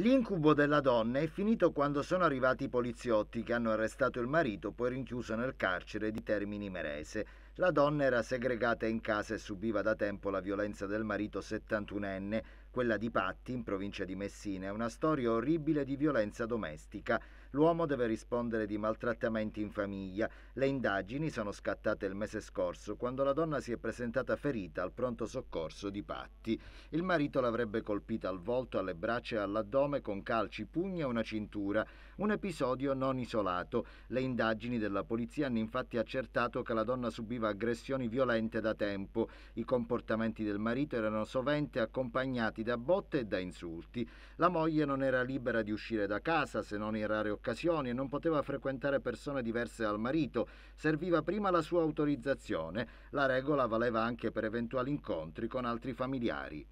L'incubo della donna è finito quando sono arrivati i poliziotti che hanno arrestato il marito, poi rinchiuso nel carcere di Termini Merese. La donna era segregata in casa e subiva da tempo la violenza del marito 71enne, quella di Patti, in provincia di Messina. È una storia orribile di violenza domestica. L'uomo deve rispondere di maltrattamenti in famiglia. Le indagini sono scattate il mese scorso, quando la donna si è presentata ferita al pronto soccorso di Patti. Il marito l'avrebbe colpita al volto, alle braccia e all'addome con calci, pugni e una cintura. Un episodio non isolato. Le indagini della polizia hanno infatti accertato che la donna subiva soffriva aggressioni violente da tempo. I comportamenti del marito erano sovente accompagnati da botte e da insulti. La moglie non era libera di uscire da casa se non in rare occasioni e non poteva frequentare persone diverse dal marito. Serviva prima la sua autorizzazione. La regola valeva anche per eventuali incontri con altri familiari.